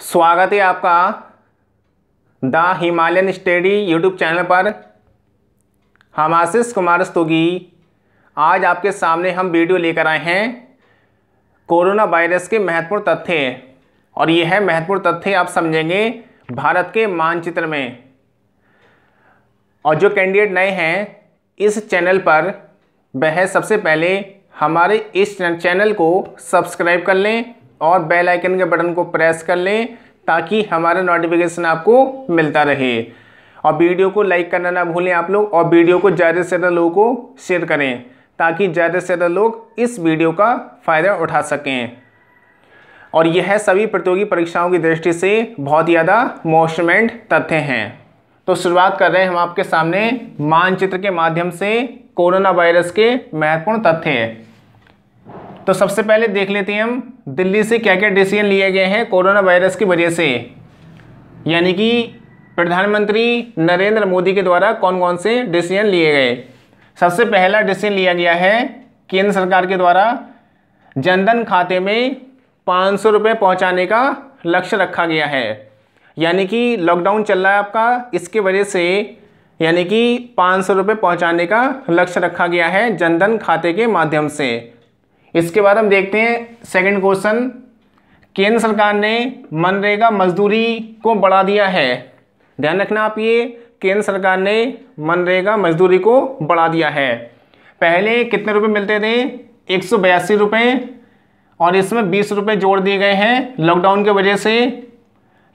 स्वागत है आपका the Himalayan study YouTube channel पर हम आशीष कुमार स्तोगी आज आपके सामने हम वीडियो लेकर आए हैं कोरोना वायरस के महत्वपूर्ण तथ्य और यह है महत्वपूर्ण तथ्य आप समझेंगे भारत के मानचित्र में और जो कैंडिडेट नए हैं इस चैनल पर वह सबसे पहले हमारे इस चैनल को सब्सक्राइब कर लें और बेल आइकन के बटन को प्रेस कर लें ताकि हमारा नोटिफिकेशन आपको मिलता रहे और वीडियो को लाइक करना ना भूलें आप लोग और वीडियो को ज़्यादा से ज़्यादा लोगों को शेयर करें ताकि ज़्यादा से ज़्यादा लोग इस वीडियो का फ़ायदा उठा सकें और यह सभी प्रतियोगी परीक्षाओं की दृष्टि से बहुत ज़्यादा मोशमेंट तथ्य हैं तो शुरुआत कर रहे हैं हम आपके सामने मानचित्र के माध्यम से कोरोना वायरस के महत्वपूर्ण तथ्य तो सबसे पहले देख लेते हैं हम दिल्ली से क्या क्या डिसीजन लिए गए हैं कोरोना वायरस की वजह से यानी कि प्रधानमंत्री नरेंद्र मोदी के द्वारा कौन कौन से डिसीजन लिए गए सबसे पहला डिसीजन लिया गया है केंद्र सरकार के द्वारा जनधन खाते में पाँच सौ रुपये पहुँचाने का लक्ष्य रखा गया है यानी कि लॉकडाउन चल रहा है आपका इसके वजह से यानी कि पाँच सौ रुपये पहुँचाने का लक्ष्य रखा गया है जनधन खाते के माध्यम से इसके बाद हम देखते हैं सेकंड क्वेश्चन केंद्र सरकार ने मनरेगा मजदूरी को बढ़ा दिया है ध्यान रखना आप ये केंद्र सरकार ने मनरेगा मजदूरी को बढ़ा दिया है पहले कितने रुपए मिलते थे एक सौ बयासी रुपये और इसमें बीस रुपये जोड़ दिए गए हैं लॉकडाउन की वजह से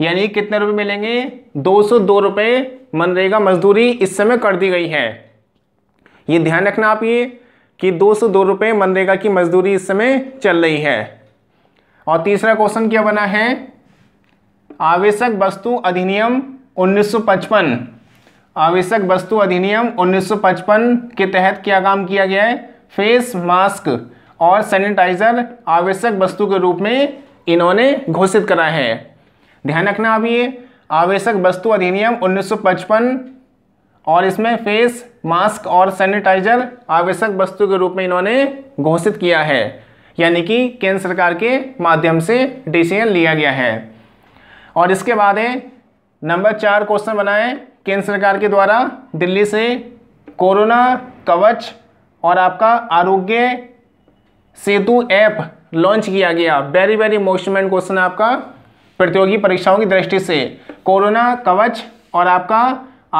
यानी कितने रुपए मिलेंगे दो सौ दो रुपये मनरेगा मजदूरी इस समय कर दी गई है ये ध्यान रखना आप ये कि दो सौ दो रुपये मनरेगा की मजदूरी इस समय चल रही है और तीसरा क्वेश्चन क्या बना है आवश्यक वस्तु अधिनियम 1955 आवश्यक वस्तु अधिनियम 1955 के तहत क्या काम किया गया है फेस मास्क और सैनिटाइजर आवश्यक वस्तु के रूप में इन्होंने घोषित करा है ध्यान रखना अभी ये आवश्यक वस्तु अधिनियम 1955 और इसमें फेस मास्क और सैनिटाइजर आवश्यक वस्तु के रूप में इन्होंने घोषित किया है यानी कि केंद्र सरकार के माध्यम से डिसीजन लिया गया है और इसके बाद है नंबर चार क्वेश्चन बनाए केंद्र सरकार के द्वारा दिल्ली से कोरोना कवच और आपका आरोग्य सेतु ऐप लॉन्च किया गया वेरी वेरी मोशमेंट क्वेश्चन आपका प्रतियोगी परीक्षाओं की दृष्टि से कोरोना कवच और आपका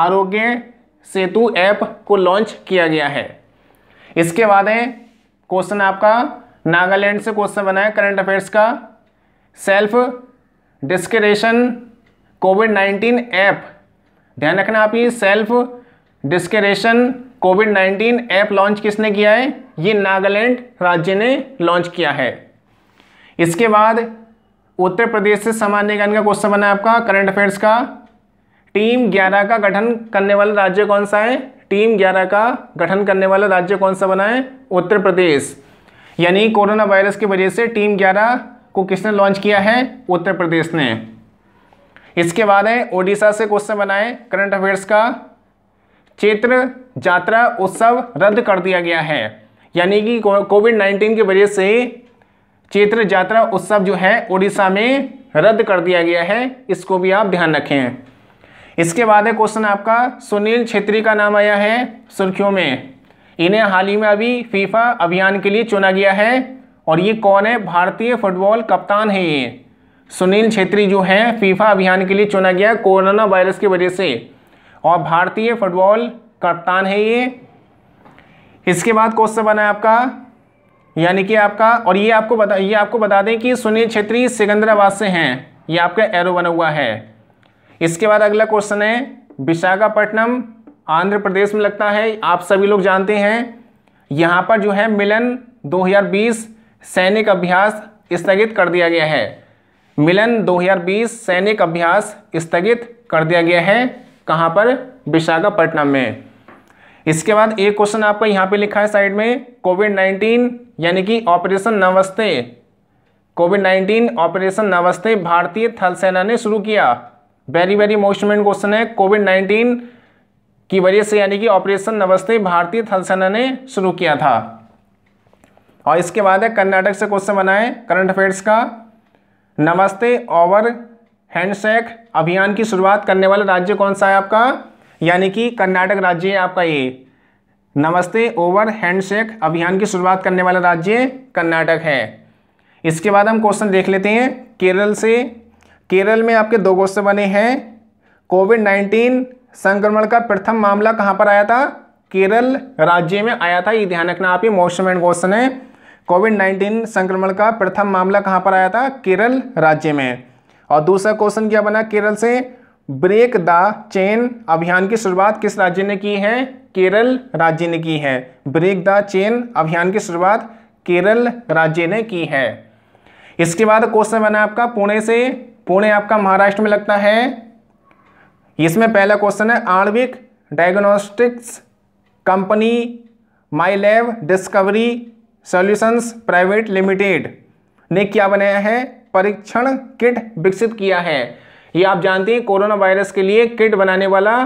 आरोग्य सेतु ऐप को लॉन्च किया गया है इसके बाद है क्वेश्चन आपका नागालैंड से क्वेश्चन बना है करंट अफेयर्स का self discretion COVID nineteen app ध्यान रखना आप ये self discretion COVID nineteen app launch किसने किया है ये नागालैंड राज्य ने लॉन्च किया है इसके बाद उत्तर प्रदेश से सामान्य ज्ञान का क्वेश्चन बना है आपका करंट अफेयर्स का टीम ग्यारह का गठन करने वाला राज्य कौन सा है टीम ग्यारह का गठन करने वाला राज्य कौन सा बना है उत्तर प्रदेश यानी कोरोना वायरस की वजह से टीम ग्यारह को किसने लॉन्च किया है उत्तर प्रदेश ने इसके बाद है ओडिशा से क्वेश्चन बनाए करंट अफेयर्स का चैत्र यात्रा उत्सव रद्द कर दिया गया है यानी कि कोविड नाइन्टीन की वजह से चैत्र यात्रा उत्सव जो है ओडिशा में रद्द कर दिया गया है इसको भी आप ध्यान रखें इसके बाद है क्वेश्चन आपका सुनील छेत्री का नाम आया है सुर्खियों में इन्हें हाल ही में अभी फीफा अभियान के लिए चुना गया है और ये कौन है भारतीय फुटबॉल कप्तान है ये सुनील छेत्री जो है फीफा अभियान के लिए चुना गया कोरोना वायरस की वजह से और भारतीय फुटबॉल कप्तान है ये इसके बाद क्वेश्चन बना है आपका यानी कि आपका और ये आपको बता ये आपको बता दें कि सुनील छेत्री सिकंदराबाद से हैं ये आपका एरो बना हुआ है इसके बाद अगला क्वेश्चन है विशाखापट्टनम आंध्र प्रदेश में लगता है आप सभी लोग जानते हैं यहाँ पर जो है मिलन 2020 सैनिक अभ्यास स्थगित कर दिया गया है मिलन 2020 सैनिक अभ्यास स्थगित कर दिया गया है कहाँ पर विशाखापट्टनम में इसके बाद एक क्वेश्चन आपका यहाँ पे लिखा है साइड में कोविड 19 यानी कि ऑपरेशन नमस्ते कोविड 19 ऑपरेशन नमस्ते भारतीय थल सेना ने शुरू किया वेरी वेरी मोस्ट क्वेश्चन है कोविड नाइन्टीन की वजह से यानी कि ऑपरेशन नमस्ते भारतीय थल सेना ने शुरू किया था और इसके बाद है कर्नाटक से क्वेश्चन बनाए करंट अफेयर्स का नमस्ते ओवर हैंडशेक अभियान की शुरुआत करने वाला राज्य कौन सा है आपका यानी कि कर्नाटक राज्य है आपका ये नमस्ते ओवर हैंडशेक अभियान की शुरुआत करने वाला राज्य कर्नाटक है इसके बाद हम क्वेश्चन देख लेते हैं केरल से केरल में आपके दो क्वेश्चन बने हैं कोविड नाइन्टीन संक्रमण का प्रथम मामला कहाँ पर आया था केरल राज्य में आया था ये ध्यान रखना आप ये मोस्ट एंड क्वेश्चन है कोविड नाइन्टीन संक्रमण का प्रथम मामला कहाँ पर आया था केरल राज्य में और दूसरा क्वेश्चन क्या बना केरल से ब्रेक द चेन अभियान की शुरुआत किस राज्य ने की है केरल राज्य ने की है ब्रेक द चेन अभियान की शुरुआत केरल राज्य ने की है इसके बाद क्वेश्चन बना आपका पुणे से पुणे आपका महाराष्ट्र में लगता है इसमें पहला क्वेश्चन है आणविक diagnostics company My Lab Discovery Solutions Private Limited ने क्या बनाया है परीक्षण किट विकसित किया है ये आप जानते हैं कोरोना वायरस के लिए किट बनाने वाला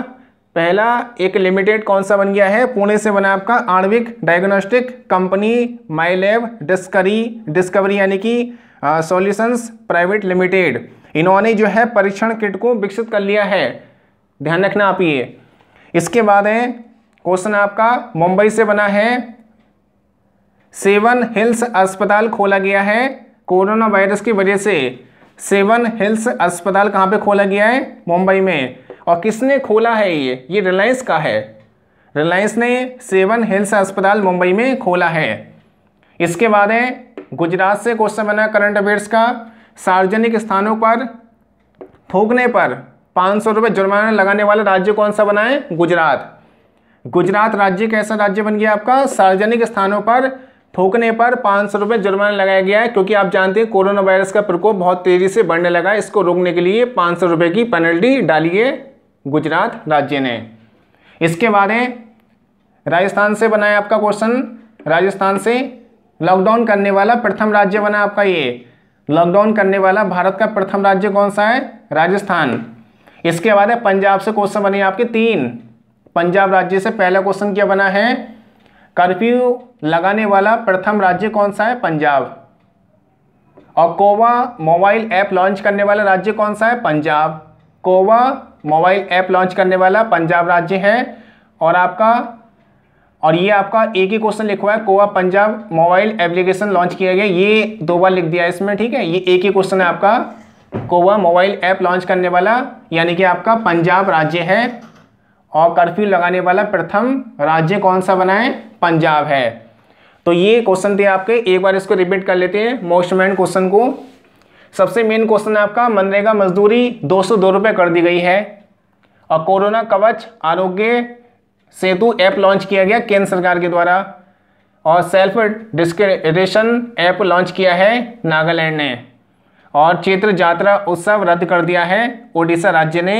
पहला एक लिमिटेड कौन सा बन गया है पुणे से बना आपका आणविक diagnostic company My Lab Discovery Discovery यानी कि सॉल्यूशंस प्राइवेट लिमिटेड इन्होंने जो है परीक्षण किट को विकसित कर लिया है ध्यान रखना आप ये इसके बाद है क्वेश्चन आपका मुंबई से बना है सेवन हिल्स अस्पताल खोला गया है कोरोना वायरस की वजह से सेवन हिल्स अस्पताल कहाँ पे खोला गया है मुंबई में और किसने खोला है ये ये रिलायंस का है रिलायंस ने सेवन हिल्स अस्पताल मुंबई में खोला है इसके बाद है गुजरात से क्वेश्चन बना करंट अफेयर्स का सार्वजनिक स्थानों पर थूकने पर पाँच सौ रुपये जुर्माना लगाने वाला राज्य कौन सा बना है गुजरात गुजरात राज्य कैसा राज्य बन गया आपका सार्वजनिक स्थानों पर थूकने पर पाँच सौ रुपये जुर्माना लगाया गया है क्योंकि आप जानते हैं कोरोना वायरस का प्रकोप बहुत तेज़ी से बढ़ने लगा है इसको रोकने के लिए पाँच सौ रुपये की पेनल्टी डाली है गुजरात राज्य ने इसके बाद है राजस्थान से बनाया आपका क्वेश्चन राजस्थान से लॉकडाउन करने वाला प्रथम राज्य बना आपका ये लॉकडाउन करने वाला भारत का प्रथम राज्य कौन सा है राजस्थान इसके बाद है पंजाब से क्वेश्चन बने आपके तीन पंजाब राज्य से पहला क्वेश्चन क्या बना है कर्फ्यू लगाने वाला प्रथम राज्य कौन सा है पंजाब और कोवा मोबाइल ऐप लॉन्च करने वाला राज्य कौन सा है Punjab COVA mobile app launch करने वाला पंजाब राज्य है और आपका और ये आपका एक ही क्वेश्चन हुआ है COVA Punjab mobile application launch किया गया ये दो बार लिख दिया इसमें ठीक है ये एक ही क्वेश्चन है आपका कोवा मोबाइल ऐप लॉन्च करने वाला यानी कि आपका पंजाब राज्य है और कर्फ्यू लगाने वाला प्रथम राज्य कौन सा बनाए पंजाब है तो ये क्वेश्चन थे आपके एक बार इसको रिपीट कर लेते हैं मोस्ट मैन क्वेश्चन को सबसे मेन क्वेश्चन आपका मनरेगा मजदूरी दो सौ दो रुपये कर दी गई है और कोरोना कवच आरोग्य सेतु ऐप लॉन्च किया गया केंद्र सरकार के द्वारा और सेल्फ डिस्क्रिशन ऐप लॉन्च किया है नागालैंड ने और चित्र यात्रा उत्सव रद्द कर दिया है ओडिशा राज्य ने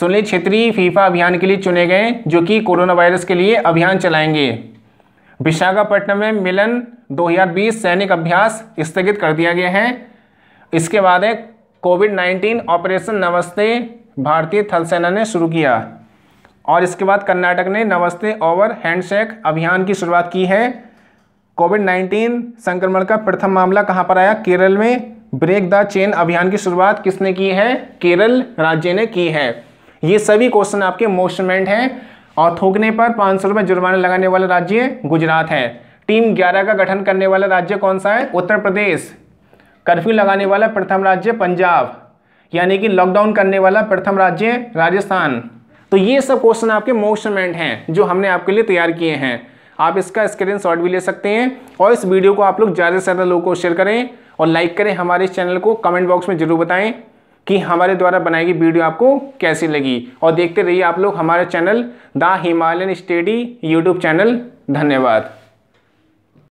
सुनील क्षेत्रीय फीफा अभियान के लिए चुने गए जो कि कोरोना वायरस के लिए अभियान चलाएंगे विशाखापट्टनम में मिलन 2020 सैनिक अभ्यास स्थगित कर दिया गया है इसके बाद है कोविड 19 ऑपरेशन नमस्ते भारतीय थल सेना ने शुरू किया और इसके बाद कर्नाटक ने नमस्ते ओवर हैंडशेक अभियान की शुरुआत की है कोविड नाइन्टीन संक्रमण का प्रथम मामला कहाँ पर आया केरल में ब्रेक द चेन अभियान की शुरुआत किसने की है केरल राज्य ने की है ये सभी क्वेश्चन आपके मोशनमेंट हैं और थूकने पर पाँच सौ रुपये जुर्माना लगाने वाला राज्य गुजरात है टीम ग्यारह का गठन करने वाला राज्य कौन सा है उत्तर प्रदेश कर्फ्यू लगाने वाला प्रथम राज्य पंजाब यानी कि लॉकडाउन करने वाला प्रथम राज्य राजस्थान तो ये सब क्वेश्चन आपके मोस्ट हैं जो हमने आपके लिए तैयार किए हैं आप इसका स्क्रीन शॉट भी ले सकते हैं और इस वीडियो को आप लोग ज़्यादा से ज़्यादा लोगों को शेयर करें और लाइक करें हमारे चैनल को कमेंट बॉक्स में ज़रूर बताएं कि हमारे द्वारा बनाई गई वीडियो आपको कैसी लगी और देखते रहिए आप लोग हमारे channel the Himalayan study YouTube channel धन्यवाद